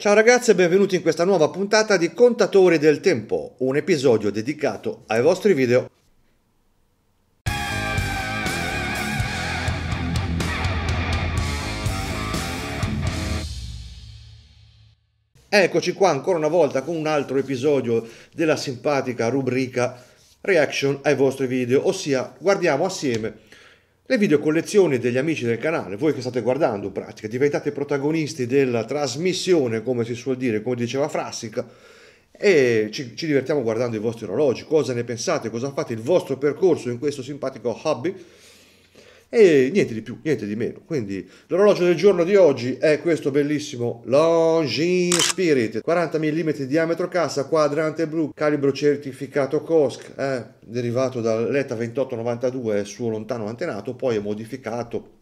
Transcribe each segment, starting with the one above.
Ciao ragazzi e benvenuti in questa nuova puntata di Contatori del Tempo, un episodio dedicato ai vostri video. Eccoci qua ancora una volta con un altro episodio della simpatica rubrica Reaction ai vostri video, ossia guardiamo assieme le videocollezioni degli amici del canale, voi che state guardando in pratica, diventate protagonisti della trasmissione, come si suol dire, come diceva Frassica, e ci, ci divertiamo guardando i vostri orologi, cosa ne pensate, cosa fate, il vostro percorso in questo simpatico hobby e niente di più, niente di meno. Quindi l'orologio del giorno di oggi è questo bellissimo Longines Spirit, 40 mm diametro cassa, quadrante blu, calibro certificato COSC, eh, derivato dall'ETA 2892, suo lontano antenato, poi è modificato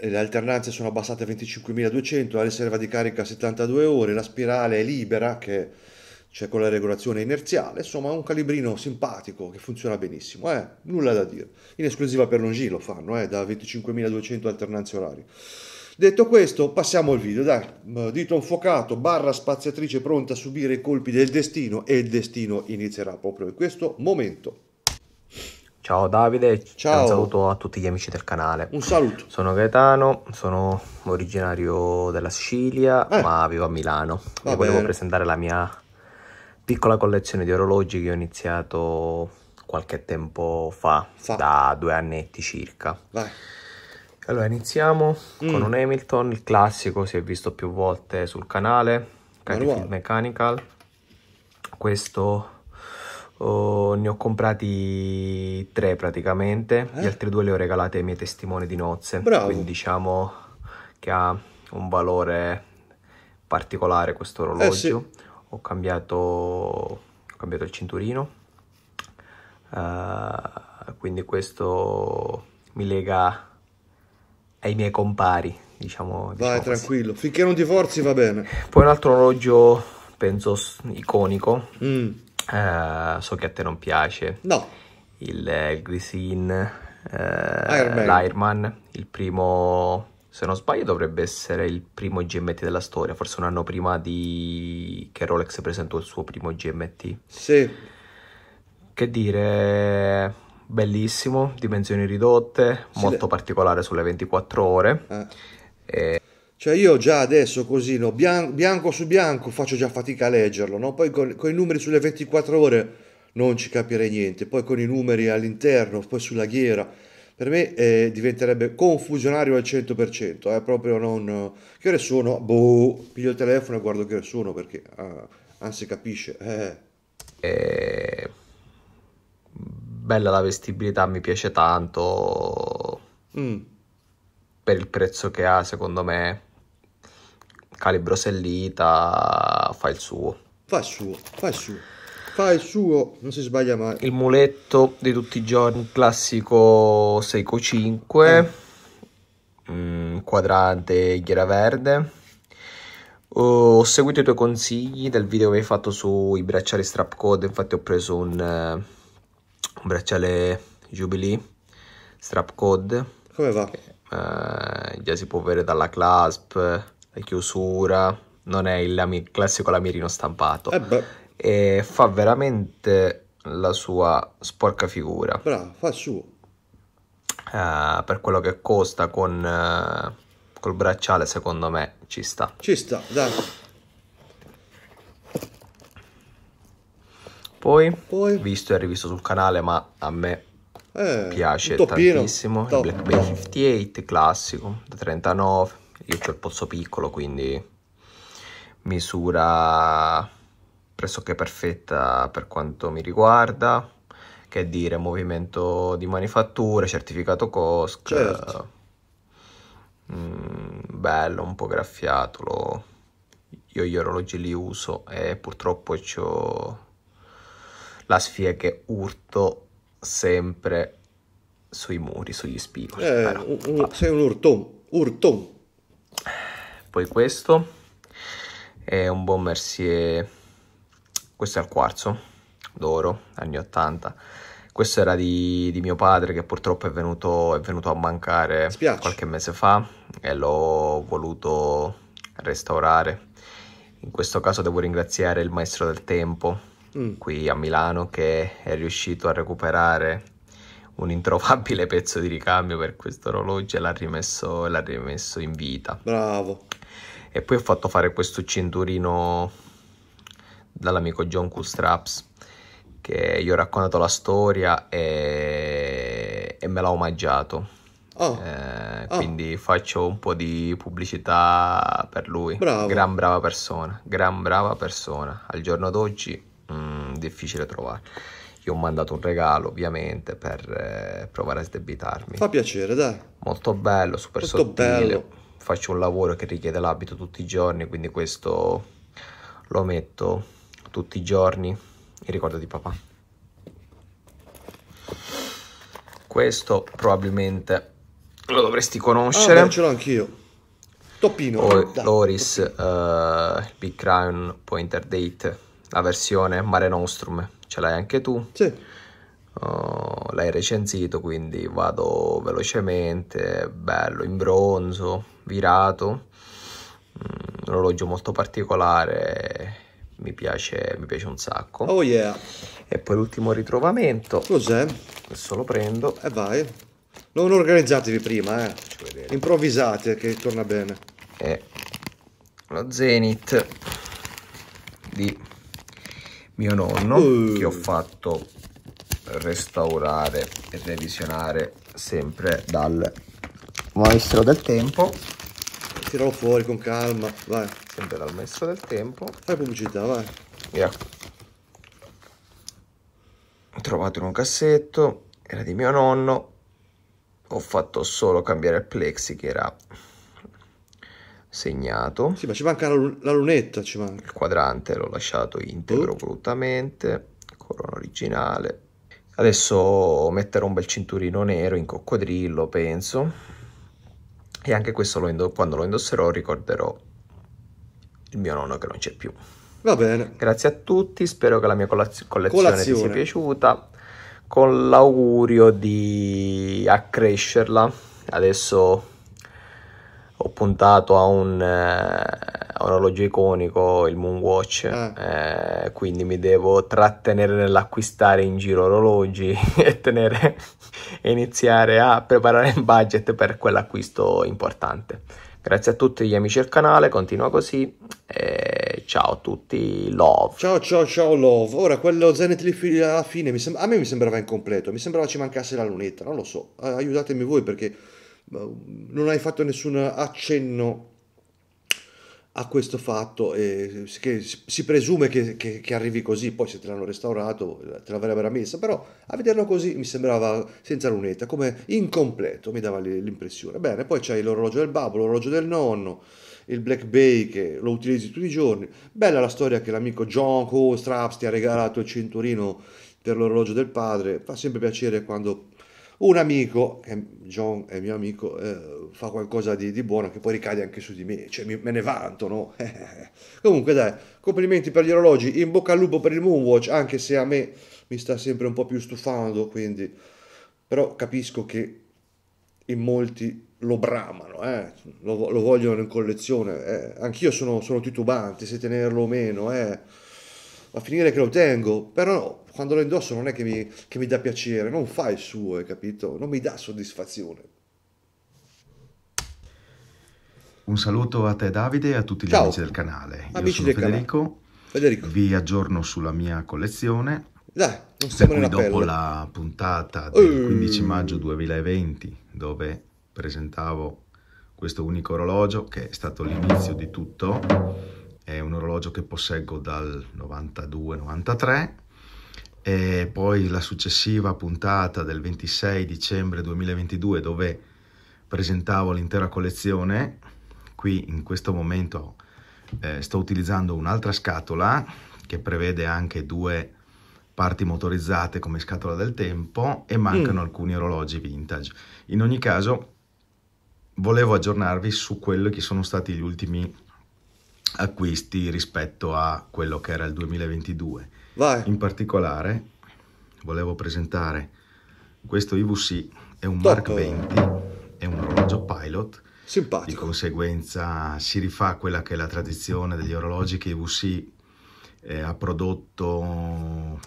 le alternanze sono abbassate a 25.200, la riserva di carica 72 ore, la spirale è libera che c'è cioè con la regolazione inerziale, insomma un calibrino simpatico che funziona benissimo, eh, nulla da dire. In esclusiva per Longi lo fanno, eh, da 25.200 alternanze orarie. Detto questo, passiamo al video, dai. Dito infuocato, barra spaziatrice pronta a subire i colpi del destino e il destino inizierà proprio in questo momento. Ciao Davide, Ciao. un saluto a tutti gli amici del canale. Un saluto. Sono Gaetano, sono originario della Sicilia, eh. ma vivo a Milano. Va e bene. volevo presentare la mia piccola collezione di orologi che ho iniziato qualche tempo fa, fa. da due annetti circa. Vai. Allora iniziamo mm. con un Hamilton, il classico, si è visto più volte sul canale, Carifield Mechanical. Questo oh, ne ho comprati tre praticamente, eh? gli altri due li ho regalati ai miei testimoni di nozze. Bravo. Quindi diciamo che ha un valore particolare questo orologio. Eh sì ho cambiato, ho cambiato il cinturino, uh, quindi questo mi lega ai miei compari, diciamo. Vai diciamo tranquillo, finché non ti forzi va bene. Poi un altro orologio, penso, iconico, mm. uh, so che a te non piace. No. Il, eh, il Grisin, uh, l'Airman, il primo se non sbaglio dovrebbe essere il primo GMT della storia, forse un anno prima di... che Rolex presentò il suo primo GMT. Sì. Che dire, bellissimo, dimensioni ridotte, sì, molto le... particolare sulle 24 ore. Eh. E... Eh. Cioè io già adesso così, no, bian- bianco su bianco, faccio già fatica a leggerlo, no? poi con, con i numeri sulle 24 ore non ci capirei niente, poi con i numeri all'interno, poi sulla ghiera per me eh, diventerebbe confusionario al 100%, eh, proprio non... Che ore sono? Boh, piglio il telefono e guardo che ore sono perché... Ah, anzi capisce. Eh. Eh, bella la vestibilità, mi piace tanto. Mm. Per il prezzo che ha, secondo me, calibro sellita, fa il suo. Fa il suo, fa il suo fa il suo, non si sbaglia mai. Il muletto di tutti i giorni, classico Seiko 5, eh. mm, quadrante ghiera verde. Oh, ho seguito i tuoi consigli del video che hai fatto sui bracciali strap code, infatti ho preso un, uh, un bracciale Jubilee strap code. Come va? Che, uh, già si può vedere dalla clasp, la chiusura, non è il, classico lamirino stampato. Eh e fa veramente la sua sporca figura. Bravo, fa il suo. Uh, per quello che costa con uh, col bracciale, secondo me ci sta. Ci sta, dai. Poi, Poi. visto e rivisto sul canale, ma a me eh, piace tantissimo. Top. Il Black Bay 58 classico da 39. Io ho il pozzo piccolo, quindi misura pressoché perfetta per quanto mi riguarda, che dire movimento di manifattura, certificato COSC, certo. mh, mm, bello, un po' graffiato, lo... io gli orologi li uso e purtroppo ho la sfida che urto sempre sui muri, sugli spigoli. Eh, un, sei un urton, urton. Poi questo è un buon Mercier questo è il quarzo d'oro, anni 80. Questo era di, di, mio padre che purtroppo è venuto, è venuto a mancare Spiace. qualche mese fa e l'ho voluto restaurare. In questo caso devo ringraziare il maestro del tempo mm. qui a Milano che è riuscito a recuperare un introvabile pezzo di ricambio per questo orologio e l'ha rimesso, rimesso in vita. Bravo. E poi ho fatto fare questo cinturino dall'amico John Coolstraps che gli ho raccontato la storia e, e me l'ha omaggiato. Oh. Eh, oh. Quindi faccio un po' di pubblicità per lui. Bravo. Gran brava persona, gran brava persona. Al giorno d'oggi mh, mm, difficile trovare. Gli ho mandato un regalo ovviamente per eh, provare a sdebitarmi. Fa piacere, dai. Molto bello, super Molto sottile. Bello. Faccio un lavoro che richiede l'abito tutti i giorni, quindi questo lo metto tutti i giorni il ricordo di papà. Questo probabilmente lo dovresti conoscere. Ah, ce l'ho anch'io. Toppino. O- Loris, uh, Big Crown Pointer Date, la versione Mare Nostrum, ce l'hai anche tu. Sì. Uh, l'hai recensito, quindi vado velocemente, bello, in bronzo, virato, mm, un orologio molto particolare, mi piace, mi piace un sacco. Oh yeah. E poi l'ultimo ritrovamento. Cos'è? Questo lo prendo. E eh, vai. Non organizzatevi prima, eh. Improvvisate che torna bene. E eh, lo Zenith di mio nonno uh. che ho fatto restaurare e revisionare sempre dal maestro del tempo tiralo fuori con calma, vai. Sempre dal messo del tempo. Fai pubblicità, vai. Yeah. Ho trovato in un cassetto, era di mio nonno. Ho fatto solo cambiare il plexi che era segnato. Sì, ma ci manca la, la lunetta, ci manca. Il quadrante l'ho lasciato integro uh. volutamente, corona originale. Adesso metterò un bel cinturino nero in coccodrillo, penso e anche questo lo indoss- quando lo indosserò ricorderò il mio nonno che non c'è più. Va bene. Grazie a tutti, spero che la mia collaz- collezione, collezione ti sia piaciuta. Con l'augurio di accrescerla. Adesso ho puntato a un... Eh, orologio iconico, il Moonwatch, eh. Eh, quindi mi devo trattenere nell'acquistare in giro orologi e, tenere, iniziare a preparare il budget per quell'acquisto importante. Grazie a tutti gli amici del canale, continua così e ciao a tutti, love. Ciao ciao ciao love. Ora quello Zenith lì alla fine mi sem- a me mi sembrava incompleto, mi sembrava ci mancasse la lunetta, non lo so. Aiutatemi voi perché non hai fatto nessun accenno a questo fatto eh, che si presume che, che, che, arrivi così, poi se te l'hanno restaurato eh, te l'avrebbero messa, però a vederlo così mi sembrava senza lunetta, come incompleto, mi dava l'impressione. Bene, poi c'è l'orologio del babbo, l'orologio del nonno, il Black Bay che lo utilizzi tutti i giorni. Bella la storia che l'amico John Co. Straps ti ha regalato il cinturino per l'orologio del padre, fa sempre piacere quando un amico, John è mio amico, eh, fa qualcosa di, di, buono che poi ricade anche su di me, cioè mi, me ne vanto, no? Comunque dai, complimenti per gli orologi, in bocca al lupo per il Moonwatch, anche se a me mi sta sempre un po' più stufando, quindi... Però capisco che in molti lo bramano, eh? lo, lo, vogliono in collezione, eh? anch'io sono, sono titubante se tenerlo o meno, eh? a finire che lo tengo, però quando lo indosso non è che mi, che mi dà piacere, non fa il suo, hai capito? Non mi dà soddisfazione. Un saluto a te Davide e a tutti gli Ciao. amici del canale. Amici sono Federico. Federico. Vi aggiorno sulla mia collezione. Dai, non per cui dopo la puntata del 15 maggio 2020 dove presentavo questo unico orologio che è stato l'inizio di tutto, è un orologio che posseggo dal 92-93 e poi la successiva puntata del 26 dicembre 2022 dove presentavo l'intera collezione qui in questo momento eh, sto utilizzando un'altra scatola che prevede anche due parti motorizzate come scatola del tempo e mancano mm. alcuni orologi vintage. In ogni caso volevo aggiornarvi su quello che sono stati gli ultimi acquisti rispetto a quello che era il 2022. Vai. In particolare volevo presentare questo IVC, è un Top. Mark 20, è un orologio pilot Simpatico. Di conseguenza si rifà quella che è la tradizione degli orologi che IWC eh, ha prodotto.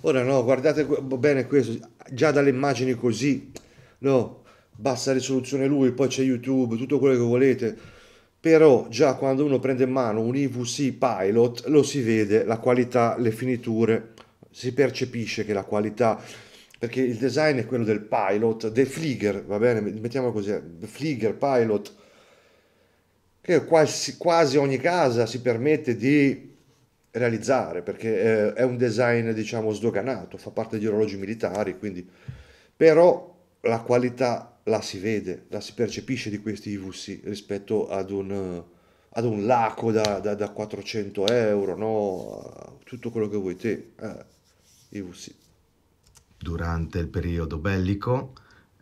Ora no, guardate bene questo, già dalle immagini così, no, bassa risoluzione lui, poi c'è YouTube, tutto quello che volete, però già quando uno prende in mano un IWC Pilot lo si vede, la qualità, le finiture, si percepisce che la qualità perché il design è quello del pilot, del Flieger, va bene, mettiamo così, eh, Flieger, pilot, che quasi, quasi, ogni casa si permette di realizzare, perché eh, è un design, diciamo, sdoganato, fa parte di orologi militari, quindi... Però la qualità la si vede, la si percepisce di questi IVC rispetto ad un, ad un laco da, da, da 400 euro, no? Tutto quello che vuoi te, eh, IVC durante il periodo bellico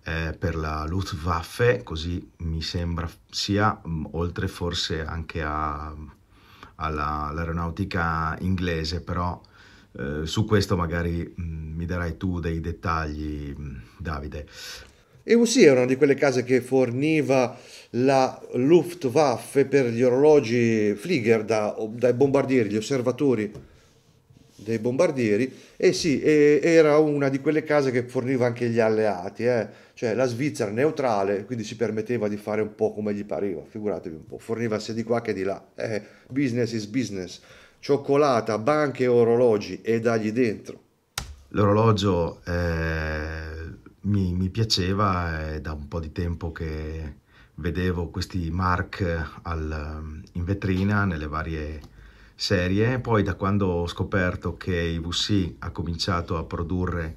eh, per la Luftwaffe, così mi sembra sia, mm, oltre forse anche all'aeronautica inglese, però eh, su questo magari mh, mm, mi darai tu dei dettagli, mm, Davide. E sì, era una di quelle case che forniva la Luftwaffe per gli orologi Flieger da, dai bombardieri, gli osservatori dei bombardieri e sì, e era una di quelle case che forniva anche gli alleati, eh? cioè la Svizzera neutrale, quindi si permetteva di fare un po' come gli pareva, figuratevi un po', forniva sia di qua che di là, eh, business is business, cioccolata, banche orologi e dagli dentro. L'orologio eh, mi, mi, piaceva, è eh, da un po' di tempo che vedevo questi mark eh, al, mm, in vetrina nelle varie serie. Poi da quando ho scoperto che IVC ha cominciato a produrre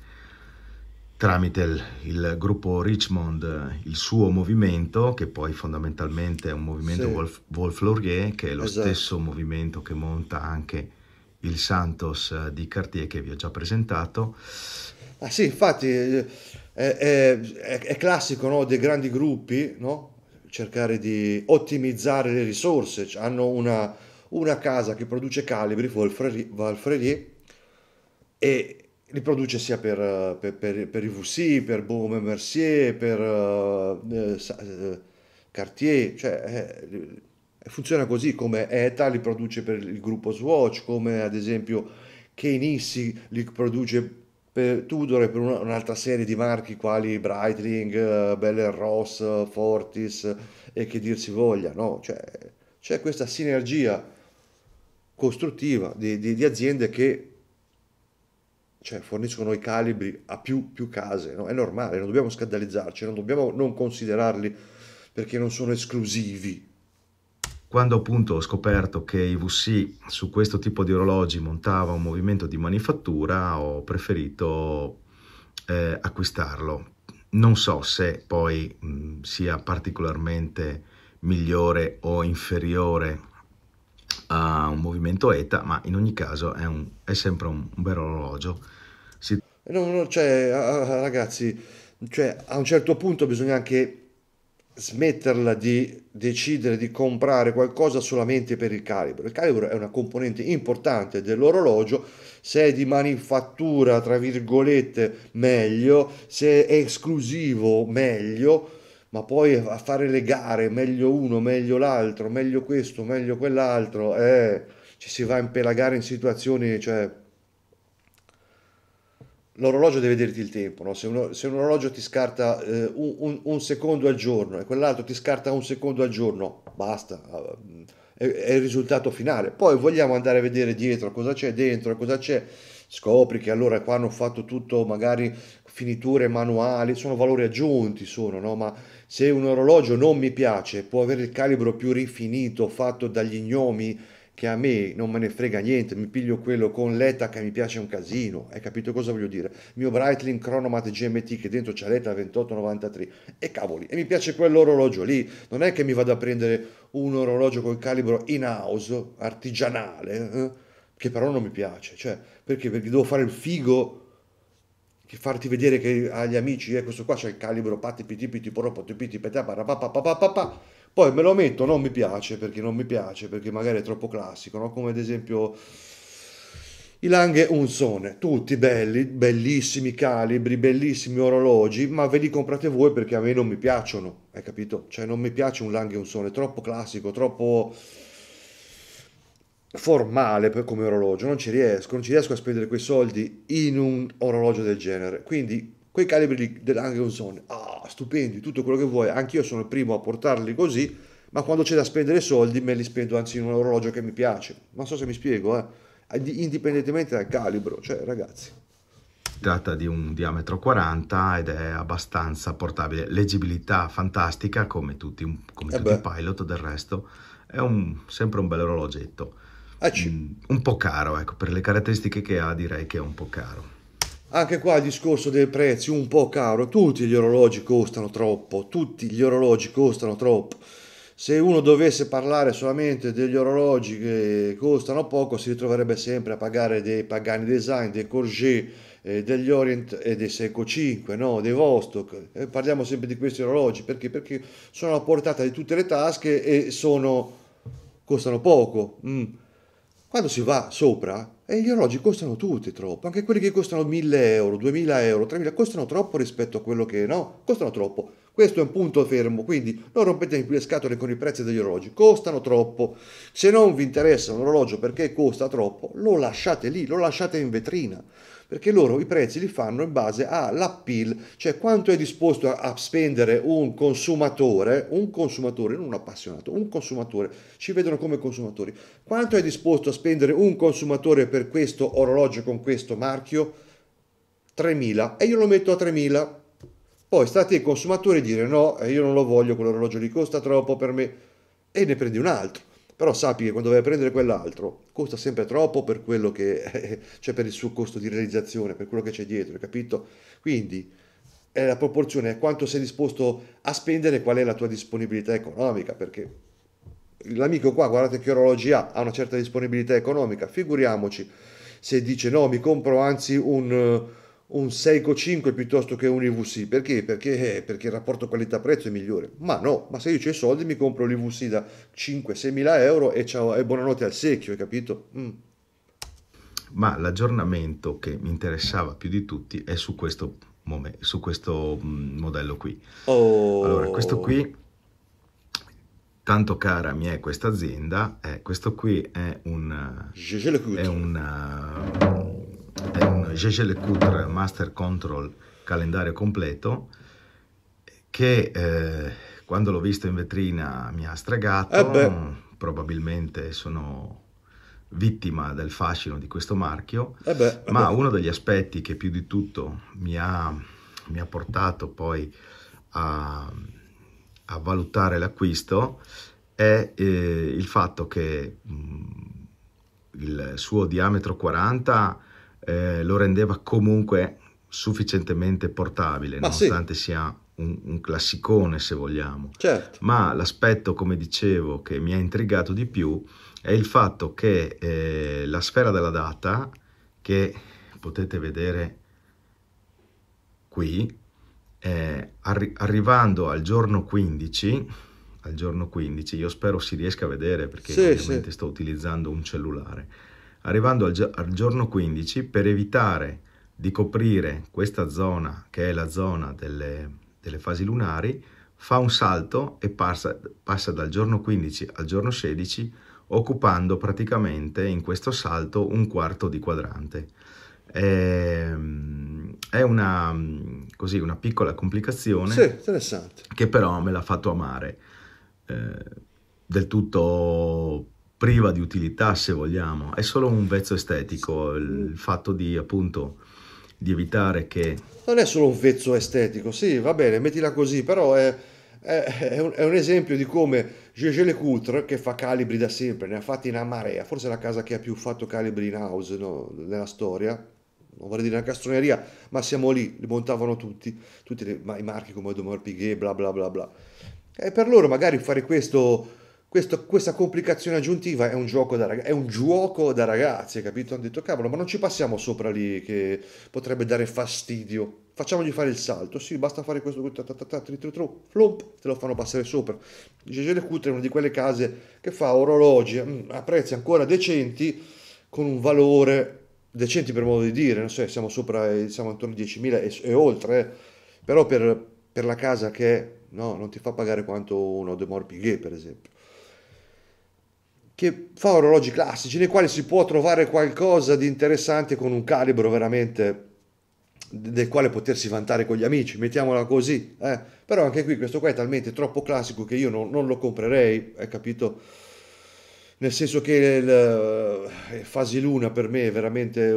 tramite il, il, gruppo Richmond eh, il suo movimento, che poi fondamentalmente è un movimento sì. Wolf, Wolf Laurier, che è lo esatto. stesso movimento che monta anche il Santos eh, di Cartier che vi ho già presentato. Ah sì, infatti eh, è, è, è classico no, dei grandi gruppi no? cercare di ottimizzare le risorse, hanno una, una casa che produce calibri Valfrelier e li produce sia per, per, per, per IVC, per Baume Mercier, per eh, eh, eh Cartier, cioè eh, eh, funziona così come ETA li produce per il gruppo Swatch, come ad esempio Keynesy li produce per Tudor e per un'altra serie di marchi quali Breitling, Bell Ross, Fortis e che dir si voglia, no? Cioè, c'è questa sinergia costruttiva di, di, di aziende che cioè, forniscono i calibri a più, più case, no? è normale, non dobbiamo scandalizzarci, non dobbiamo non considerarli perché non sono esclusivi. Quando appunto ho scoperto che IVC su questo tipo di orologi montava un movimento di manifattura, ho preferito eh, acquistarlo. Non so se poi mh, sia particolarmente migliore o inferiore a un movimento ETA, ma in ogni caso è, un, è sempre un, un bel orologio. Si... No, no, cioè, ragazzi, cioè, a un certo punto bisogna anche smetterla di decidere di comprare qualcosa solamente per il calibro. Il calibro è una componente importante dell'orologio, se è di manifattura, tra virgolette, meglio, se è esclusivo, meglio ma poi a fare le gare, meglio uno, meglio l'altro, meglio questo, meglio quell'altro, eh, ci si va a impelagare in situazioni, cioè... L'orologio deve dirti il tempo, no? se, uno, se, un orologio ti scarta eh, un, un, un, secondo al giorno e quell'altro ti scarta un secondo al giorno, basta, eh, è, è il risultato finale. Poi vogliamo andare a vedere dietro cosa c'è, dentro cosa c'è, Scopri che allora qua hanno fatto tutto, magari finiture manuali, sono valori aggiunti, sono, no? ma se un orologio non mi piace, può avere il calibro più rifinito fatto dagli gnomi che a me non me ne frega niente, mi piglio quello con l'ETA che mi piace un casino, hai capito cosa voglio dire? Il mio Breitling Chronomat GMT che dentro c'è l'ETA 2893 e cavoli, e mi piace quell'orologio lì, non è che mi vado a prendere un orologio col calibro in house, artigianale, eh? che però non mi piace, cioè, perché? Perché devo fare il figo che farti vedere che agli amici, eh, questo qua c'è il calibro, patti, piti, piti, poropo, piti, poi me lo metto, non mi piace, perché non mi piace, perché magari è troppo classico, no? Come ad esempio... I Lange Unzone, tutti belli, bellissimi calibri, bellissimi orologi, ma ve li comprate voi perché a me non mi piacciono, hai capito? Cioè non mi piace un Lange Unzone, troppo classico, troppo formale come orologio, non ci riesco, non ci riesco a spendere quei soldi in un orologio del genere. Quindi quei calibri dell'Angelson, ah, stupendi, tutto quello che vuoi, anch'io sono il primo a portarli così, ma quando c'è da spendere soldi me li spendo anzi in un orologio che mi piace. Non so se mi spiego, eh. indipendentemente dal calibro, cioè ragazzi. Si Tratta di un diametro 40 ed è abbastanza portabile. Leggibilità fantastica come tutti, come eh tutti i pilot del resto. È un, sempre un bel orologetto. Ah, mm, un po' caro, ecco, per le caratteristiche che ha direi che è un po' caro. Anche qua il discorso dei prezzi un po' caro, tutti gli orologi costano troppo, tutti gli orologi costano troppo. Se uno dovesse parlare solamente degli orologi che costano poco, si ritroverebbe sempre a pagare dei Pagani Design, dei Corget, eh, degli Orient e eh, dei Seco 5, no? dei Vostok, eh, parliamo sempre di questi orologi perché? perché sono a portata di tutte le tasche e sono, costano poco. Mm. Quando si va sopra, e gli orologi costano tutti troppo, anche quelli che costano 1000 euro, 2000 euro, 3000, costano troppo rispetto a quello che no, costano troppo. Questo è un punto fermo, quindi non rompetemi più le scatole con i prezzi degli orologi, costano troppo. Se non vi interessa un orologio perché costa troppo, lo lasciate lì, lo lasciate in vetrina perché loro i prezzi li fanno in base all'appeal, cioè quanto è disposto a, spendere un consumatore, un consumatore, non un appassionato, un consumatore, ci vedono come consumatori, quanto è disposto a spendere un consumatore per questo orologio con questo marchio? 3.000 e io lo metto a 3.000. Poi state i consumatori a dire no, eh, io non lo voglio, quell'orologio lì costa troppo per me e ne prendi un altro però sappi che quando vai a prendere quell'altro costa sempre troppo per quello che c'è cioè per il suo costo di realizzazione, per quello che c'è dietro, capito? Quindi è eh, la proporzione è quanto sei disposto a spendere, qual è la tua disponibilità economica, perché l'amico qua, guardate che orologi ha, ha una certa disponibilità economica, figuriamoci se dice no, mi compro anzi un un Seiko 5 piuttosto che un IVC. Perché? Perché, eh, perché il rapporto qualità-prezzo è migliore. Ma no, ma se io ho i soldi mi compro l'IVC da 5-6 mila euro e, ciao, e buonanotte al secchio, hai capito? Mm. Ma l'aggiornamento che mi interessava più di tutti è su questo, modello, su questo mm, modello qui. Oh. Allora, questo qui, tanto cara mi è questa azienda, eh, questo qui è un... Je, je è un eh, è un Gégé-Lecoutre Master Control calendario completo che eh, quando l'ho visto in vetrina mi ha stregato, eh probabilmente sono vittima del fascino di questo marchio, eh beh, eh ma uno degli aspetti che più di tutto mi ha, mi ha portato poi a, a valutare l'acquisto è eh, il fatto che mh, mm, il suo diametro 40 eh, lo rendeva comunque sufficientemente portabile, Ma ah, nonostante sì. sia un, un, classicone se vogliamo. Certo. Ma l'aspetto, come dicevo, che mi ha intrigato di più è il fatto che eh, la sfera della data, che potete vedere qui, eh, arri- arrivando al giorno 15, al giorno 15, io spero si riesca a vedere perché sì, ovviamente sì. sto utilizzando un cellulare arrivando al, al giorno 15 per evitare di coprire questa zona che è la zona delle, delle fasi lunari, fa un salto e passa, passa, dal giorno 15 al giorno 16 occupando praticamente in questo salto un quarto di quadrante. Ehm, è una, così, una, piccola complicazione sì, che però me l'ha fatto amare. Eh, del tutto priva di utilità se vogliamo, è solo un vezzo estetico, il fatto di appunto di evitare che... Non è solo un vezzo estetico, sì, va bene, mettila così, però è, è, è, un, è un, esempio di come Gégé Lecoutre, che fa calibri da sempre, ne ha fatti una marea, forse è la casa che ha più fatto calibri in house no? nella storia, non vorrei dire una castroneria, ma siamo lì, li montavano tutti, tutti le, ma, i marchi come Domor Piguet, bla bla bla bla. E per loro magari fare questo questo, questa complicazione aggiuntiva è un, gioco da, è un gioco da ragazzi, capito? Hanno detto, cavolo, ma non ci passiamo sopra lì che potrebbe dare fastidio. Facciamogli fare il salto, sì, basta fare questo, flump, te lo fanno passare sopra. Le Cutre è una di quelle case che fa orologi mm, a prezzi ancora decenti, con un valore decenti per modo di dire, non so, siamo sopra, siamo intorno ai 10.000 e, e oltre, eh. però per, per, la casa che no, non ti fa pagare quanto uno de Morpighe, per esempio che fa orologi classici nei quali si può trovare qualcosa di interessante con un calibro veramente del quale potersi vantare con gli amici, mettiamola così. Eh. Però anche qui questo qua è talmente troppo classico che io non, non lo comprerei, hai capito? Nel senso che il, il eh, Fasiluna per me è veramente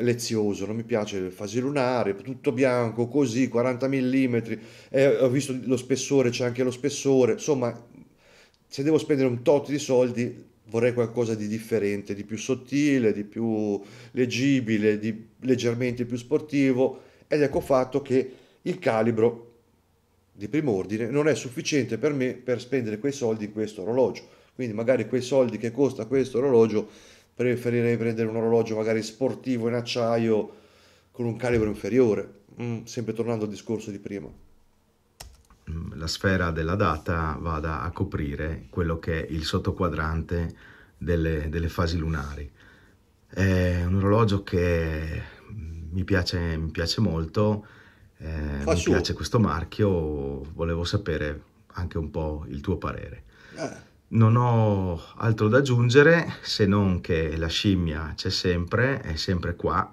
lezioso, non mi piace il Fasilunare, tutto bianco, così, 40 mm, eh, ho visto lo spessore, c'è anche lo spessore, insomma se devo spendere un tot di soldi vorrei qualcosa di differente, di più sottile, di più leggibile, di leggermente più sportivo ed ecco fatto che il calibro di primo ordine non è sufficiente per me per spendere quei soldi in questo orologio. Quindi magari quei soldi che costa questo orologio preferirei prendere un orologio magari sportivo in acciaio con un calibro inferiore, mm, sempre tornando al discorso di prima la sfera della data vada a coprire quello che è il sottoquadrante delle, delle fasi lunari. È un orologio che mi piace, mi piace molto, eh, mi piace questo marchio, volevo sapere anche un po' il tuo parere. Eh. Non ho altro da aggiungere se non che la scimmia c'è sempre, è sempre qua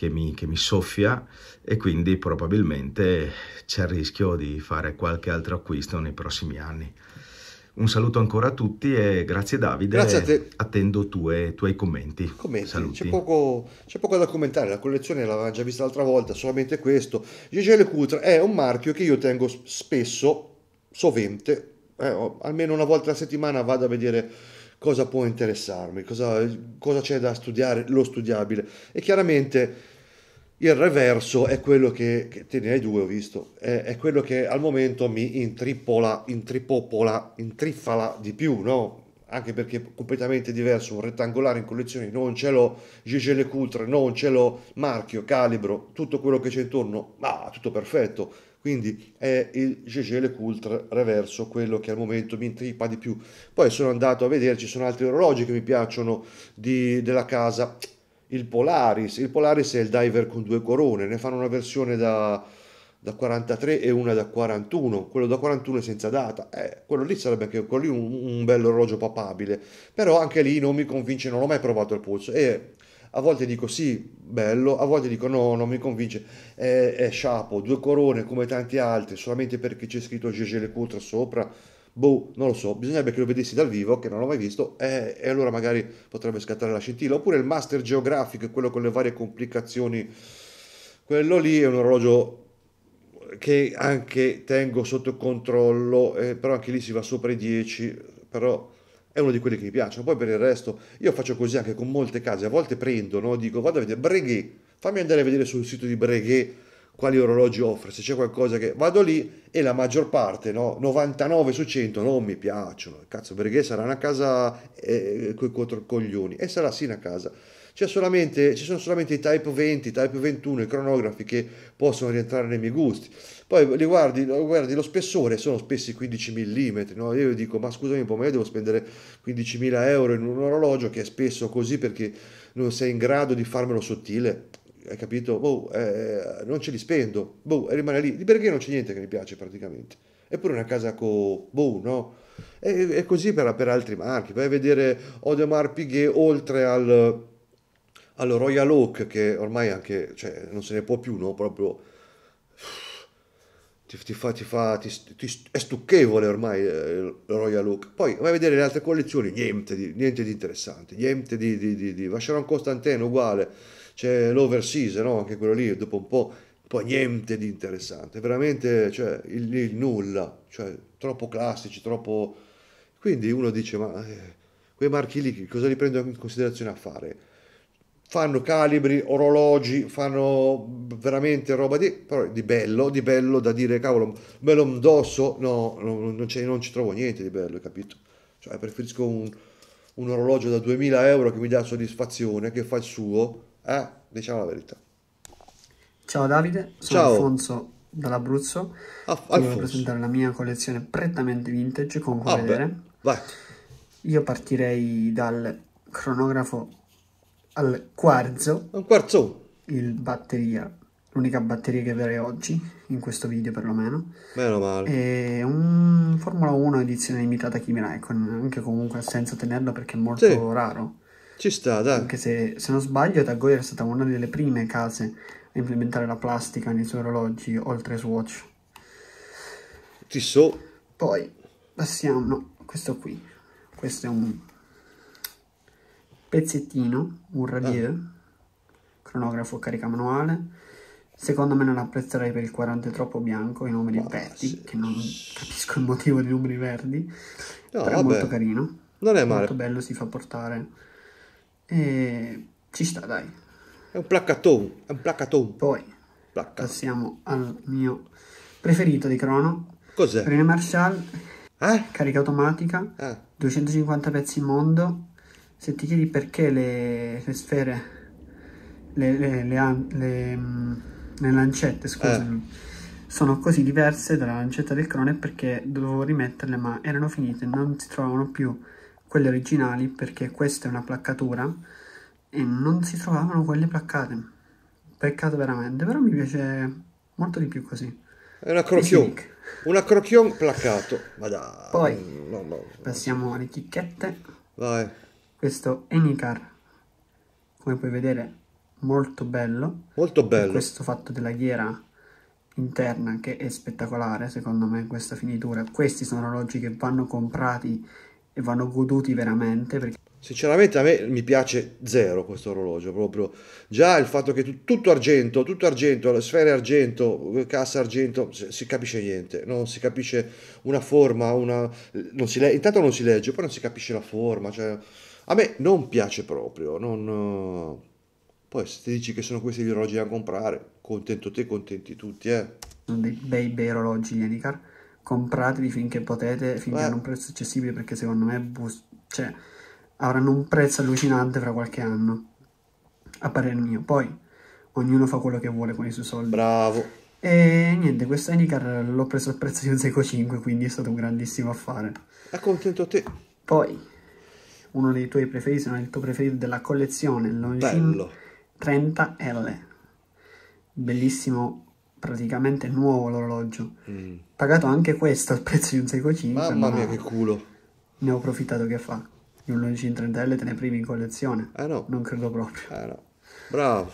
che mi, che mi soffia e quindi probabilmente c'è il rischio di fare qualche altro acquisto nei prossimi anni. Un saluto ancora a tutti e grazie Davide. Grazie a te. Attendo i tuoi commenti. commenti. C'è, poco, c'è poco, da commentare, la collezione l'avevamo già vista l'altra volta, solamente questo. Gigele Cutra è un marchio che io tengo spesso, sovente, eh, almeno una volta alla settimana vado a vedere cosa può interessarmi, cosa, cosa c'è da studiare, lo studiabile. E chiaramente il reverso è quello che, che te ne hai due, ho visto, è, è quello che al momento mi intrippola, intripopola, intriffala di più, no? Anche perché è completamente diverso, un rettangolare in collezione non ce l'ho, Gigele Cultre non ce l'ho, marchio, calibro, tutto quello che c'è intorno, ma ah, tutto perfetto. Quindi è il Gigele Cultre reverso quello che al momento mi intrippa di più. Poi sono andato a vedere, ci sono altri orologi che mi piacciono di, della casa, il Polaris. Il Polaris è il diver con due corone, ne fanno una versione da, da 43 e una da 41, quello da 41 è senza data, eh, quello lì sarebbe anche quello lì un, un bello orologio papabile, però anche lì non mi convince, non l'ho mai provato al polso e a volte dico sì, bello, a volte dico no, non mi convince, è, è sciapo, due corone come tanti altri, solamente perché c'è scritto GG Le Coutre sopra, boh, non lo so, bisognerebbe che lo vedessi dal vivo, che non l'ho mai visto, eh, e allora magari potrebbe scattare la scintilla. Oppure il master Geographic, quello con le varie complicazioni, quello lì è un orologio che anche tengo sotto controllo, eh, però anche lì si va sopra i 10, però è uno di quelli che mi piacciono. Poi per il resto, io faccio così anche con molte case, a volte prendo, no? dico vado a vedere Breguet, fammi andare a vedere sul sito di Breguet quali orologi offre, se c'è qualcosa che vado lì e la maggior parte, no? 99 su 100 non mi piacciono. Cazzo, perché sarà una casa eh, eh i quattro coglioni e sarà sì una casa. C'è solamente, ci sono solamente i Type 20, Type 21, i cronografi che possono rientrare nei miei gusti. Poi li guardi, guardi lo spessore, sono spessi 15 mm. No? Io dico, ma scusami un po', ma io devo spendere 15.000 euro in un orologio che è spesso così perché non sei in grado di farmelo sottile hai capito? Boh, eh, non ce li spendo, boh, e rimane lì. Di perché non c'è niente che mi piace praticamente. Eppure una casa con, boh, no? E, e così per, per, altri marchi. Vai a vedere Odemar Piguet oltre al, al, Royal Oak, che ormai anche, cioè, non se ne può più, no? Proprio... Ti, ti fa, ti fa, ti, è stucchevole ormai eh, il Royal Oak. Poi vai a vedere le altre collezioni, niente di, niente di interessante, niente di, di, di, di. Vacheron Constantin uguale c'è l'overseas, no? anche quello lì, dopo un po', poi niente di interessante, veramente cioè, il, il nulla, cioè, troppo classici, troppo... Quindi uno dice, ma eh, quei marchi lì cosa li prendo in considerazione a fare? Fanno calibri, orologi, fanno veramente roba di, però, di bello, di bello da dire, cavolo, me lo indosso, no, non, non, non ci trovo niente di bello, capito? Cioè preferisco un, un orologio da 2000 euro che mi dà soddisfazione, che fa il suo, eh, diciamo la verità. Ciao Davide, sono Ciao. Alfonso dall'Abruzzo. Ah, voglio presentare la mia collezione prettamente vintage con cui ah, vedere. Vai. Io partirei dal cronografo al quarzo. Un quarzo. Il batteria, l'unica batteria che avrei oggi, in questo video perlomeno. Meno male. È un Formula 1 edizione limitata Kimi Raikkonen, anche comunque senza tenerlo perché è molto sì. raro. Ci sta, dai. Anche se, se non sbaglio, Tagoya è stata una delle prime case a implementare la plastica nei suoi orologi, oltre Swatch. Ci so. Poi, passiamo, no, questo qui. Questo è un pezzettino, un radier, ah. cronografo carica manuale. Secondo me non apprezzerei per il 40 è troppo bianco i numeri ah, verdi, sì. che non capisco il motivo dei numeri verdi, no, però vabbè. è molto carino. Non è male. Molto bello, si fa portare e ci sta, dai. È un placatone, è un placatone. Poi placatone. passiamo al mio preferito di Crono. Cos'è? René Marshall. Eh? Carica automatica. Eh. 250 pezzi in mondo. Se ti chiedi perché le, le sfere, le, le, mm, le, lancette, scusami, eh. sono così diverse dalla lancetta del Crono è perché dovevo rimetterle ma erano finite, non si trovavano più quelle originali perché questa è una placcatura e non si trovavano quelle placcate peccato veramente però mi piace molto di più così è una crochion una crochion placcato ma dai poi no, no, passiamo alle chicchette vai questo Enicar come puoi vedere molto bello molto bello questo fatto della ghiera interna che è spettacolare secondo me questa finitura questi sono orologi che vanno comprati e vanno goduti veramente perché Sinceramente a me mi piace zero questo orologio, proprio già il fatto che tu, tutto argento, tutto argento, sfere argento, cassa argento, si capisce niente, non si capisce una forma, una, non si le, intanto non si legge, poi non si capisce la forma, cioè, a me non piace proprio, non, poi se ti dici che sono questi gli orologi da comprare, contento te, contenti tutti. Eh. Sono dei bei, bei orologi, Enicar compratevi finché potete, finché hanno un prezzo accessibile, perché secondo me bus- cioè, avranno un prezzo allucinante fra qualche anno, a parere mio. Poi, ognuno fa quello che vuole con i suoi soldi. Bravo. E niente, questo IndyCar l'ho preso al prezzo di un Seiko 5, quindi è stato un grandissimo affare. È contento a te. Poi, uno dei tuoi preferiti, se non il tuo preferito della collezione, 30 l Bellissimo praticamente nuovo l'orologio. Mm. Pagato anche questo al prezzo di un Seiko 5. Mamma ma mia, che culo! Ne ho approfittato che fa. Un 1130L te ne privi in collezione. Eh no. Non credo proprio. Eh no. Bravo.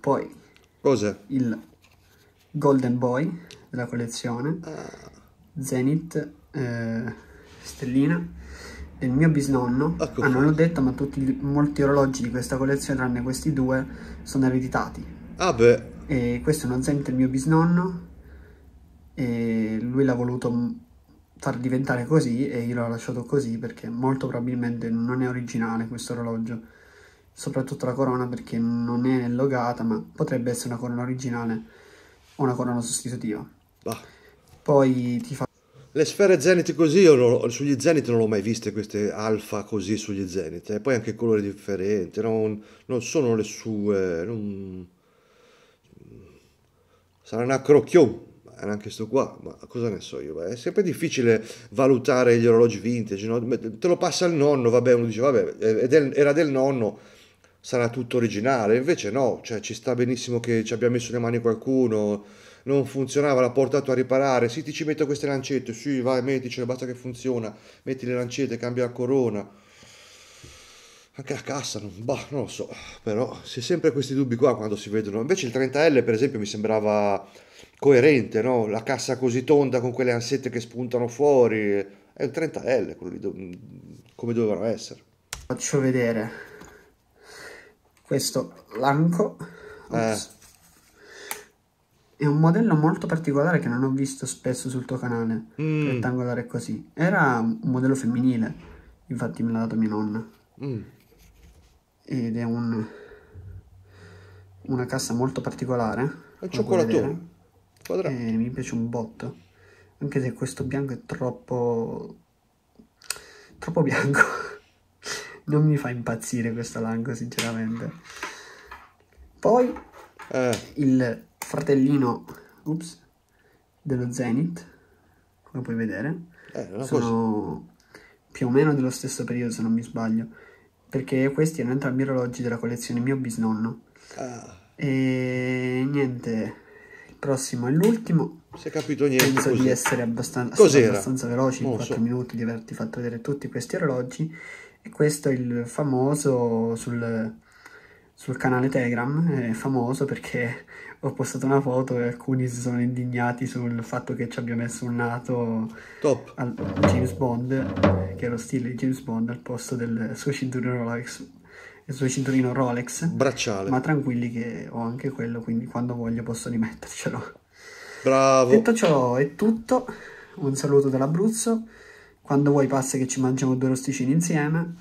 Poi. Cos'è? Il Golden Boy della collezione. Ah. Zenith, eh, Stellina del mio bisnonno, ecco ah, non l'ho detto, ma tutti, molti orologi di questa collezione, tranne questi due, sono ereditati. Ah beh, e questo è uno zen del mio bisnonno e lui l'ha voluto far diventare così e io l'ho lasciato così perché molto probabilmente non è originale questo orologio soprattutto la corona perché non è logata ma potrebbe essere una corona originale o una corona sostitutiva bah. poi ti fa le sfere Zenith così, io non, sugli Zenith non l'ho mai viste queste alfa così sugli Zenith, eh. e poi anche colore differente, non, non sono le sue, non, sarà una crocchion, anche sto qua, ma cosa ne so io, beh, è sempre difficile valutare gli orologi vintage, no? te lo passa il nonno, vabbè, uno dice, vabbè, del, era del nonno, sarà tutto originale, invece no, cioè ci sta benissimo che ci abbia messo le mani qualcuno, non funzionava, l'ha portato a riparare, sì ti ci metto queste lancette, sì vai metticele, basta che funziona, metti le lancette, cambia la corona, anche la cassa, non, bah, non lo so, però si è sempre questi dubbi qua quando si vedono. Invece il 30L per esempio mi sembrava coerente, no? la cassa così tonda con quelle ansette che spuntano fuori, è un 30L quello lì, come dovevano essere. Faccio vedere questo Lanco, eh. è un modello molto particolare che non ho visto spesso sul tuo canale, mm. rettangolare così, era un modello femminile, infatti me l'ha dato mia nonna. Mm ed è un, una cassa molto particolare. È E eh, mi piace un botto. Anche se questo bianco è troppo... troppo bianco. non mi fa impazzire questo lango, sinceramente. Poi eh. il fratellino ups, dello Zenith, come puoi vedere. Eh, Sono cosa. più o meno dello stesso periodo, se non mi sbaglio perché questi erano entrambi orologi della collezione mio bisnonno. Ah. E niente, il prossimo è l'ultimo. Se capito niente. Penso così. di essere abbastanza, abbastanza veloci in 4 so. minuti, di averti fatto vedere tutti questi orologi. E questo è il famoso sul, sul canale Telegram, è famoso perché ho postato una foto e alcuni si sono indignati sul fatto che ci abbia messo un nato Top. al James Bond, che è lo stile di James Bond, al posto del suo cinturino Rolex il suo cinturino Rolex bracciale ma tranquilli che ho anche quello quindi quando voglio posso rimettercelo bravo detto ciò è tutto un saluto dall'Abruzzo quando vuoi passa che ci mangiamo due rosticini insieme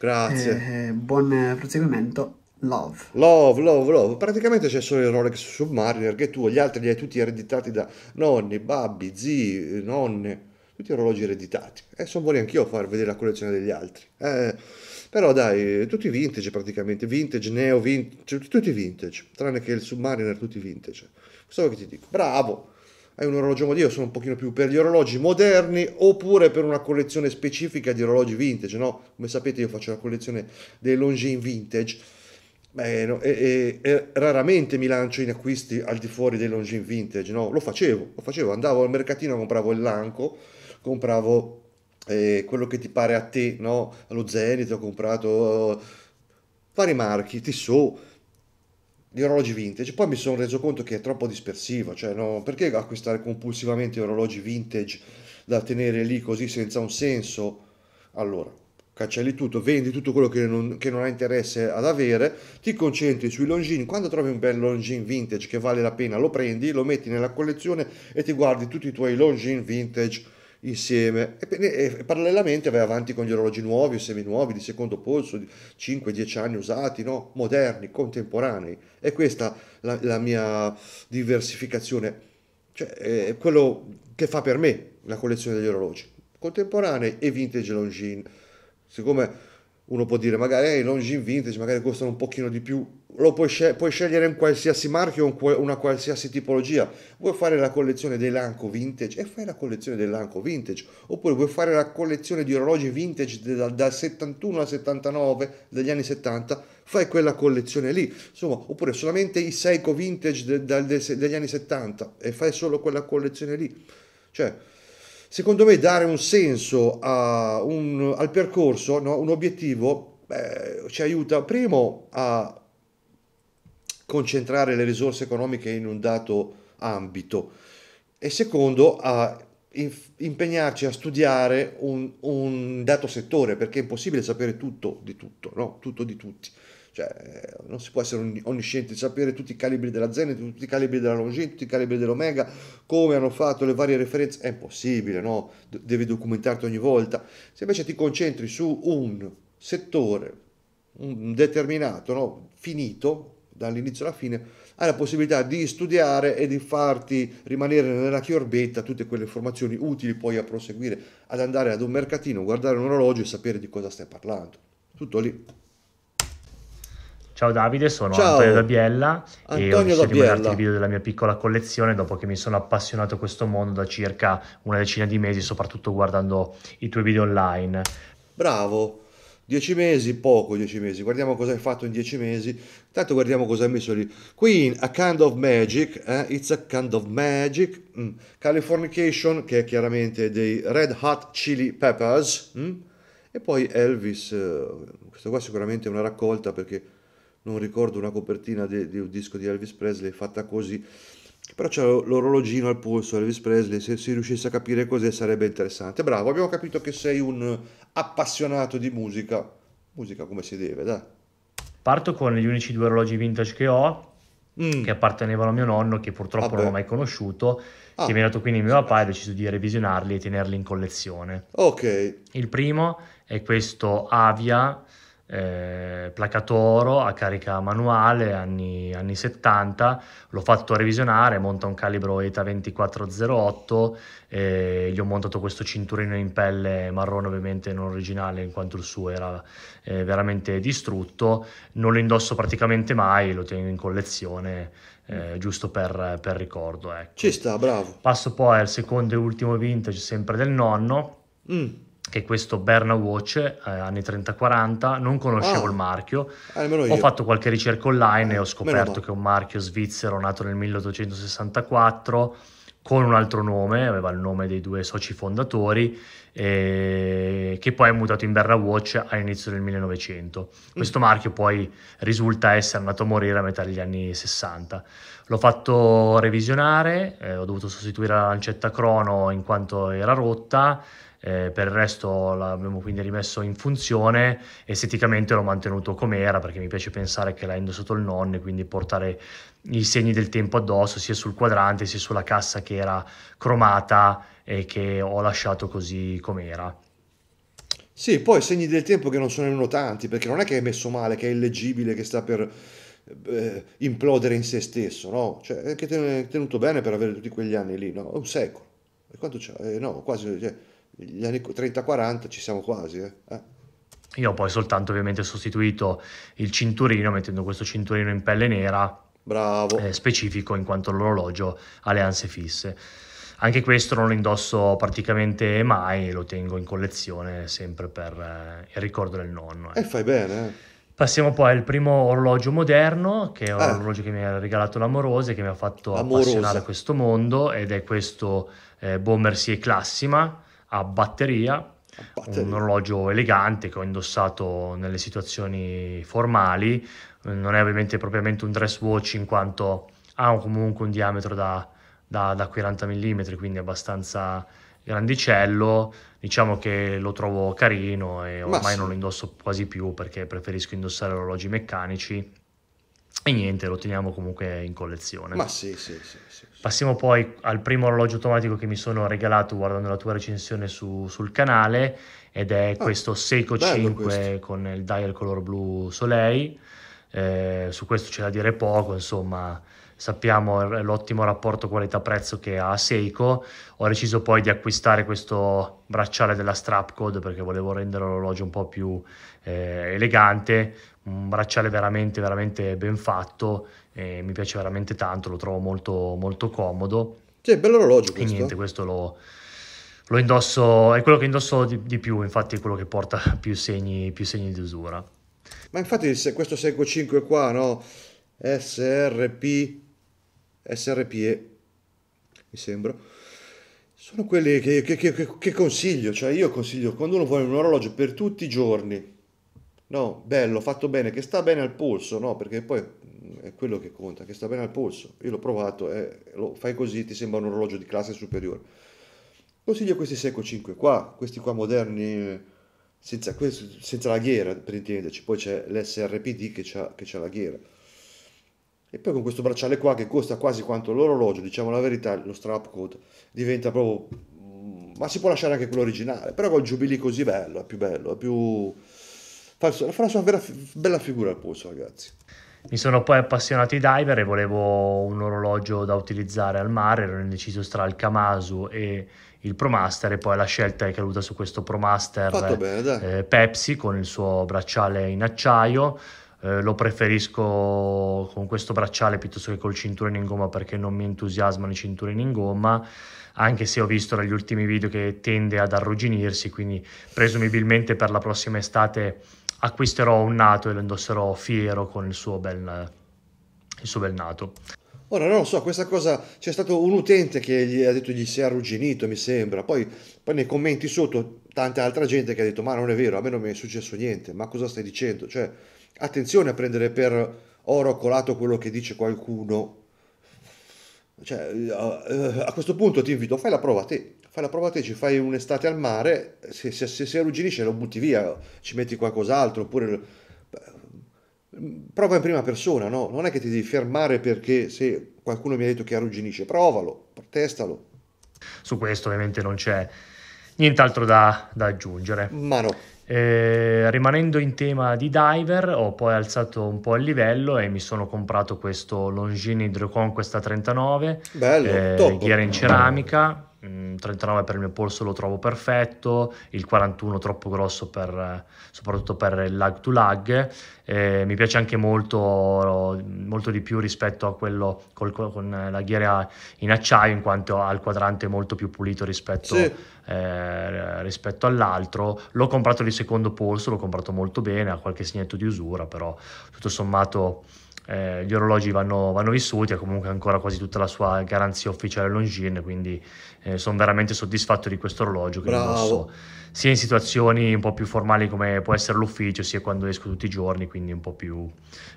grazie eh, buon proseguimento Love. Love, love, love. Praticamente c'è solo il Rolex Submariner che tu, gli altri li hai tutti ereditati da nonni, babbi, zii, nonne, tutti orologi ereditati. E sono buoni anch'io a far vedere la collezione degli altri. Eh, però dai, tutti vintage praticamente, vintage, neo, vintage, cioè tutti vintage, tranne che il Submariner, tutti vintage. Questo che ti dico. Bravo! Hai un orologio moderno, io sono un pochino più per gli orologi moderni oppure per una collezione specifica di orologi vintage, no? Come sapete io faccio la collezione dei Longines vintage Beh, no, e, e, e raramente mi lancio in acquisti al di fuori dei longin vintage, no? Lo facevo, lo facevo, andavo al mercatino, compravo il Lanco, compravo eh, quello che ti pare a te, no? Allo Zenith ho comprato uh, vari marchi, Tissot, gli orologi vintage. Poi mi sono reso conto che è troppo dispersivo, cioè no, perché acquistare compulsivamente orologi vintage da tenere lì così senza un senso? Allora, cancelli tutto, vendi tutto quello che non, che non hai interesse ad avere, ti concentri sui longin, quando trovi un bel longin vintage che vale la pena lo prendi, lo metti nella collezione e ti guardi tutti i tuoi longin vintage insieme e, e, e, parallelamente vai avanti con gli orologi nuovi, semi nuovi, di secondo polso, 5-10 anni usati, no? moderni, contemporanei. E questa la, la mia diversificazione, cioè è quello che fa per me la collezione degli orologi, contemporanei e vintage longines Siccome uno può dire magari eh, i hey, Longines Vintage, magari costano un pochino di più, lo puoi, scel- puoi scegliere un qualsiasi marchio, una qualsiasi tipologia. Vuoi fare la collezione dei Lanco Vintage e fai la collezione dell'Anco Vintage, oppure vuoi fare la collezione di orologi vintage da, dal 71 al 79 degli anni 70, fai quella collezione lì. Insomma, oppure solamente i Seiko Vintage de, de, de, degli anni 70 e fai solo quella collezione lì. Cioè, secondo me dare un senso un, al percorso, no? un obiettivo, beh, ci aiuta primo a concentrare le risorse economiche in un dato ambito e secondo a impegnarci a studiare un, un dato settore perché è impossibile sapere tutto di tutto, no? tutto di tutti. Cioè, non si può essere onnisciente, sapere tutti i calibri della Zenith, tutti i calibri della Longines, tutti i calibri dell'Omega, come hanno fatto le varie referenze, è impossibile, no? devi documentarti ogni volta. Se invece ti concentri su un settore, un determinato, no? Finito, dall'inizio alla fine, hai la possibilità di studiare e di farti rimanere nella chiorbetta tutte quelle informazioni utili poi a proseguire, ad andare ad un mercatino, guardare un orologio e sapere di cosa stai parlando. Tutto lì. Ciao Davide, sono Ciao. Antonio Dabiella e ho deciso Dabiella. di mandarti il della mia piccola collezione dopo che mi sono appassionato a questo mondo da circa una decina di mesi, soprattutto guardando i tuoi video online. Bravo, dieci mesi, poco dieci mesi, guardiamo cosa hai fatto in dieci mesi, intanto guardiamo cosa hai messo lì. Qui in A Kind of Magic, eh? It's a Kind of Magic, mm. Californication, che è chiaramente dei Red Hot Chili Peppers, mm. e poi Elvis, eh, questo qua sicuramente è una raccolta perché non ricordo una copertina di, di un disco di Elvis Presley fatta così però c'è l'orologino al polso Elvis Presley, se si riuscisse a capire cos'è sarebbe interessante. Bravo, abbiamo capito che sei un appassionato di musica, musica come si deve, dai. Parto con gli unici due orologi vintage che ho, mm. che appartenevano a mio nonno, che purtroppo Vabbè. non ho mai conosciuto, ah. che mi è dato quindi mio papà e ho deciso di revisionarli e tenerli in collezione. Ok. Il primo è questo Avia eh, placatoro a carica manuale anni, anni, 70, l'ho fatto revisionare, monta un calibro ETA 2408, eh, gli ho montato questo cinturino in pelle marrone ovviamente non originale in quanto il suo era eh, veramente distrutto, non lo indosso praticamente mai, lo tengo in collezione eh, mm. giusto per, per ricordo. Ecco. Ci sta, bravo. Passo poi al secondo e ultimo vintage sempre del nonno. Mm che questo Berna Watch, eh, anni 30-40, non conoscevo ah, il marchio. Eh, ho fatto qualche ricerca online eh, e ho eh, scoperto che è un marchio svizzero nato nel 1864 con un altro nome, aveva il nome dei due soci fondatori, eh, che poi è mutato in Berna Watch all'inizio del 1900. Mm. Questo mm. marchio poi risulta essere andato a morire a metà degli anni 60. L'ho fatto revisionare, eh, ho dovuto sostituire la lancetta crono in quanto era rotta, eh, per il resto l'abbiamo quindi rimesso in funzione, esteticamente l'ho mantenuto come era perché mi piace pensare che la endo sotto il nonno e quindi portare i segni del tempo addosso sia sul quadrante sia sulla cassa che era cromata e che ho lasciato così com'era. Sì, poi segni del tempo che non sono nemmeno tanti, perché non è che è messo male, che è illeggibile che sta per eh, implodere in se stesso, no? Cioè, è tenuto bene per avere tutti quegli anni lì, no? un secolo. E quanto c'è? Eh, no, quasi... Cioè, gli anni 30-40 ci siamo quasi. Eh? eh. Io ho poi soltanto ovviamente sostituito il cinturino mettendo questo cinturino in pelle nera Bravo. Eh, specifico in quanto l'orologio ha le anse fisse. Anche questo non lo indosso praticamente mai, lo tengo in collezione sempre per eh, il ricordo del nonno. E ecco. fai bene. Eh. Passiamo poi al primo orologio moderno, che è un eh. orologio che mi ha regalato l'Amorose, che mi ha fatto Amorosa. appassionare a questo mondo, ed è questo eh, Bomber Classima, a batteria, batteria. un orologio elegante che ho indossato nelle situazioni formali, non è ovviamente propriamente un dress watch in quanto ha comunque un diametro da, da, da 40 mm, quindi abbastanza grandicello, diciamo che lo trovo carino e ormai sì. non lo indosso quasi più perché preferisco indossare orologi meccanici e niente, lo teniamo comunque in collezione. Ma sì, sì, sì. sì, sì. Passiamo poi al primo orologio automatico che mi sono regalato guardando la tua recensione su, sul canale ed è ah, questo Seiko 5 questo. con il dial color blu Soleil. Eh, su questo c'è da dire poco, insomma, sappiamo l'ottimo rapporto qualità-prezzo che ha Seiko. Ho deciso poi di acquistare questo bracciale della Strapcode perché volevo rendere l'orologio un po' più eh, elegante un bracciale veramente, veramente ben fatto, e mi piace veramente tanto, lo trovo molto, molto comodo. Sì, bello orologio questo. E niente, questo lo, lo, indosso, è quello che indosso di, di, più, infatti è quello che porta più segni, più segni di usura. Ma infatti se questo Seiko 5 qua, no? SRP, SRPE, mi sembra, sono quelli che, che, che, che consiglio, cioè io consiglio quando uno vuole un orologio per tutti i giorni, No, bello, fatto bene, che sta bene al polso, no? Perché poi mm, è quello che conta, che sta bene al polso. Io l'ho provato, eh, lo fai così, ti sembra un orologio di classe superiore. Consiglio questi Seco 5 qua, questi qua moderni, senza, senza la ghiera, per intenderci. Poi c'è l'SRPD che c'ha, che c'ha la ghiera. E poi con questo bracciale qua che costa quasi quanto l'orologio, diciamo la verità, lo strap coat diventa proprio... Mm, ma si può lasciare anche quello originale, però col Jubilee così bello, è più bello, è più fa, la sua vera, bella figura al polso, ragazzi. Mi sono poi appassionato ai diver e volevo un orologio da utilizzare al mare, ero indeciso tra il Kamasu e il Promaster e poi la scelta è caduta su questo Promaster bene, eh, Pepsi con il suo bracciale in acciaio. Eh, lo preferisco con questo bracciale piuttosto che col cinturino in gomma perché non mi entusiasmano i cinturini in gomma anche se ho visto negli ultimi video che tende ad arrugginirsi quindi presumibilmente per la prossima estate acquisterò un nato e lo indosserò fiero con il suo bel, il suo bel nato. Ora non lo so, questa cosa c'è stato un utente che gli ha detto gli si è arrugginito, mi sembra. Poi, poi, nei commenti sotto tanta altra gente che ha detto: Ma non è vero, a me non mi è successo niente, ma cosa stai dicendo? Cioè, attenzione a prendere per oro colato quello che dice qualcuno. Cioè, eh, a questo punto ti invito, fai la prova a te fai la prova te, ci fai un'estate al mare, se, se, se si arrugginisce lo butti via, ci metti qualcos'altro, oppure prova in prima persona, no? Non è che ti devi fermare perché se qualcuno mi ha detto che arrugginisce, provalo, testalo. Su questo ovviamente non c'è nient'altro da, da aggiungere. Ma no. Eh, rimanendo in tema di diver, ho poi alzato un po' il livello e mi sono comprato questo Longini Hydro Conquesta 39, Bello, eh, ghiera in ceramica 39 mm, per il mio polso lo trovo perfetto, il 41 troppo grosso per, eh, soprattutto per il lag to lag, eh, mi piace anche molto, molto, di più rispetto a quello col, con la ghiera in acciaio in quanto ha il quadrante molto più pulito rispetto, sì. eh, rispetto all'altro, l'ho comprato di secondo polso, l'ho comprato molto bene, ha qualche segnetto di usura però tutto sommato... Eh, gli orologi vanno, vanno, vissuti, ha comunque ancora quasi tutta la sua garanzia ufficiale Longines, quindi eh, sono veramente soddisfatto di questo orologio che Bravo. indosso sia in situazioni un po' più formali come può essere l'ufficio, sia quando esco tutti i giorni, quindi un po' più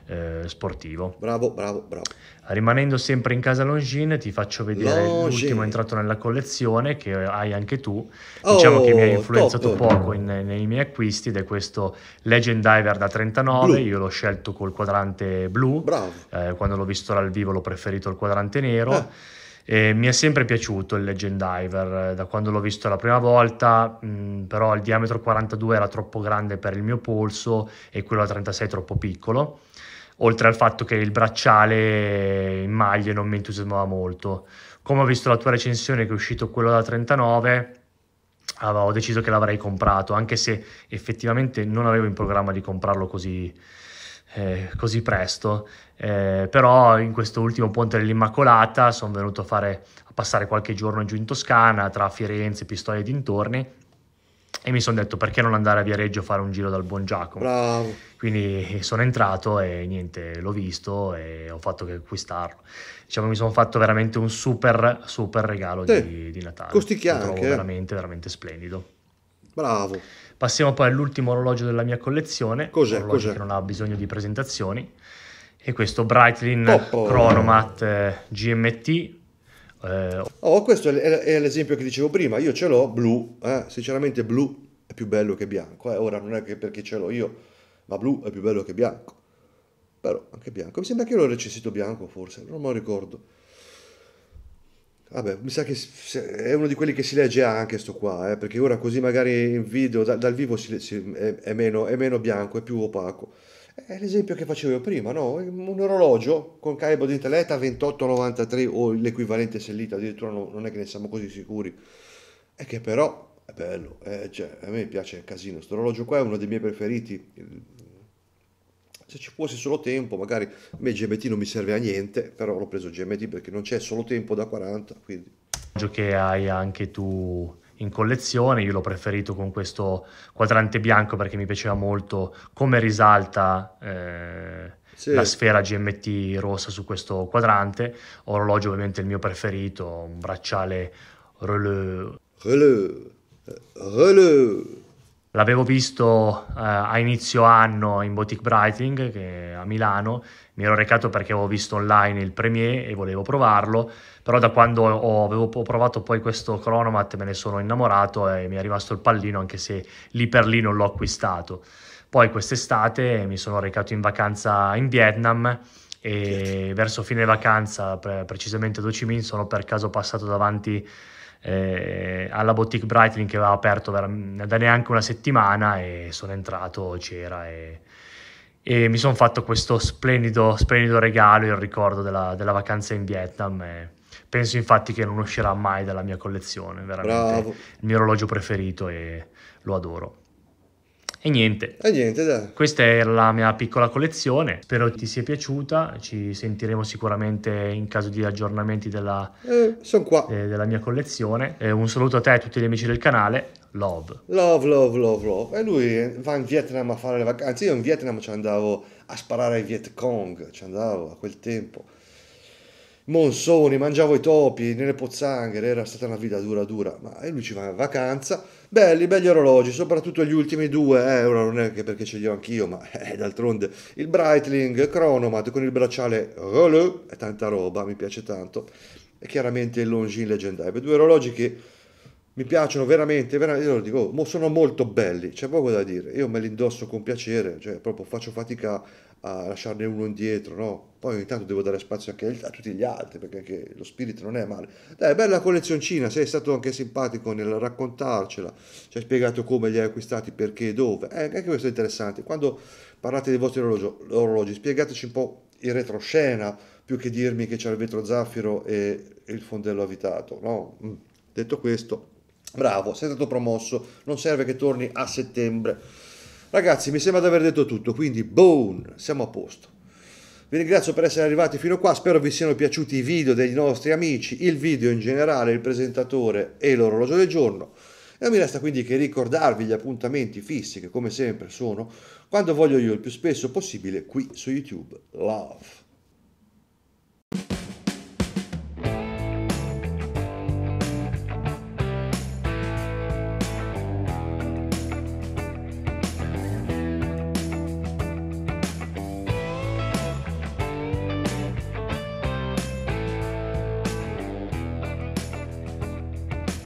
eh, sportivo. Bravo, bravo, bravo. Rimanendo sempre in casa Longines, ti faccio vedere Longines. l'ultimo entrato nella collezione che hai anche tu. Oh, diciamo che mi ha influenzato top. poco in, nei miei acquisti ed è questo Legend Diver da 39. Blue. Io l'ho scelto col quadrante blu. Eh, quando l'ho visto dal vivo l'ho preferito il quadrante nero. Eh e mi è sempre piaciuto il Legend Diver eh, da quando l'ho visto la prima volta, mh, mm, però il diametro 42 era troppo grande per il mio polso e quello a 36 troppo piccolo, oltre al fatto che il bracciale in maglie non mi entusiasmava molto. Come ho visto la tua recensione che è uscito quello da 39, avevo deciso che l'avrei comprato, anche se effettivamente non avevo in programma di comprarlo così, eh, così presto, eh, però in questo ultimo ponte dell'Immacolata sono venuto a, fare, a passare qualche giorno giù in Toscana, tra Firenze, Pistoia e dintorni, e mi sono detto perché non andare a Viareggio a fare un giro dal Buon Giacomo. Bravo. Quindi eh, sono entrato e niente, l'ho visto e ho fatto che acquistarlo. Diciamo mi sono fatto veramente un super, super regalo sì. di, di Natale. Costi chiaro. eh. veramente, veramente splendido. Bravo. Passiamo poi all'ultimo orologio della mia collezione. Cos'è? Un orologio cos'è? che non ha bisogno di presentazioni. E questo Breitling Poppo. Chronomat eh, GMT. Eh. Oh, questo è, è, l'esempio che dicevo prima. Io ce l'ho blu. Eh. Sinceramente, blu è più bello che bianco. Eh? Ora non è che perché ce l'ho io, ma blu è più bello che bianco. Però anche bianco. Mi sembra che io l'ho recensito bianco, forse. Non me lo ricordo Vabbè, mi sa che è uno di quelli che si legge anche sto qua, eh, perché ora così magari in video, da, dal vivo si, si, è, è, meno, è, meno, bianco, è più opaco. È l'esempio che facevo io prima, no? Un orologio con calibro di teleta 2893 o l'equivalente sellita, addirittura non, non, è che ne siamo così sicuri. È che però è bello, eh, cioè, a me piace il casino. Questo orologio qua è uno dei miei preferiti, se ci fosse solo tempo, magari a me GMT non mi serve a niente, però l'ho preso GMT perché non c'è solo tempo da 40, quindi... Che hai anche tu in collezione, io l'ho preferito con questo quadrante bianco perché mi piaceva molto come risalta eh, sì. la sfera GMT rossa su questo quadrante, orologio ovviamente il mio preferito, un bracciale Releu. Releu. Eh, releu. L'avevo visto eh, a inizio anno in Boutique Brightling che a Milano, mi ero recato perché avevo visto online il Premier e volevo provarlo, però da quando ho, avevo provato poi questo Chronomat me ne sono innamorato e mi è rimasto il pallino anche se lì per lì non l'ho acquistato. Poi quest'estate mi sono recato in vacanza in Vietnam e verso fine vacanza, pre- precisamente a Ho Chi Minh, sono per caso passato davanti eh, alla boutique Brightling che aveva aperto da, neanche una settimana e sono entrato, c'era e, e mi sono fatto questo splendido, splendido regalo il ricordo della, della, vacanza in Vietnam. E penso infatti che non uscirà mai dalla mia collezione, veramente Bravo. il mio orologio preferito e lo adoro. E niente. E niente, dai. Questa è la mia piccola collezione. Spero ti sia piaciuta. Ci sentiremo sicuramente in caso di aggiornamenti della, eh, eh, della mia collezione. Eh, un saluto a te e a tutti gli amici del canale. Love. Love, love, love, love. E lui va in Vietnam a fare le vacanze. Io in Vietnam ci andavo a sparare ai Viet Cong. Ci andavo a quel tempo. Monsoni, mangiavo i topi nelle pozzanghere. Era stata una vita dura, dura. Ma lui ci va in vacanza Belli, belli orologi, soprattutto gli ultimi due euro, eh, non è che perché ce li ho anch'io, ma eh, d'altronde il Breitling Chronomat con il bracciale Roleux, è tanta roba, mi piace tanto, e chiaramente il Longines Legendary, due orologi che mi piacciono veramente, veramente io lo dico, sono molto belli, c'è poco da dire, io me li indosso con piacere, cioè proprio faccio fatica a lasciarne uno indietro, no? Poi ogni tanto devo dare spazio anche a tutti gli altri, perché anche lo spirito non è male. Dai, bella collezioncina, sei stato anche simpatico nel raccontarcela, ci hai spiegato come li hai acquistati, perché e dove. Eh, anche questo è interessante. Quando parlate dei vostri orologi, orologi spiegateci un po' in retroscena, più che dirmi che c'è il vetro zaffiro e il fondello avvitato, no? Mm. Detto questo, bravo, sei stato promosso, non serve che torni a settembre Ragazzi, mi sembra di aver detto tutto, quindi boom, siamo a posto. Vi ringrazio per essere arrivati fino a qua, spero vi siano piaciuti i video dei nostri amici, il video in generale, il presentatore e l'orologio del giorno. Non mi resta quindi che ricordarvi gli appuntamenti fissi che come sempre sono quando voglio io il più spesso possibile qui su YouTube. Love.